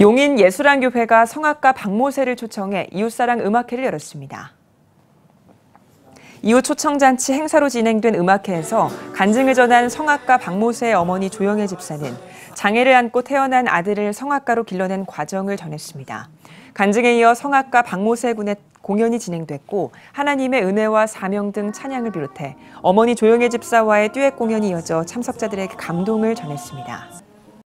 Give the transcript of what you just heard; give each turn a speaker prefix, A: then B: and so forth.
A: 용인 예술안교회가 성악가 박모세를 초청해 이웃사랑 음악회를 열었습니다. 이후 초청잔치 행사로 진행된 음악회에서 간증을 전한 성악가 박모세의 어머니 조영애 집사는 장애를 안고 태어난 아들을 성악가로 길러낸 과정을 전했습니다. 간증에 이어 성악가 박모세 군의 공연이 진행됐고 하나님의 은혜와 사명 등 찬양을 비롯해 어머니 조영애 집사와의 듀엣 공연이 이어져 참석자들에게 감동을 전했습니다.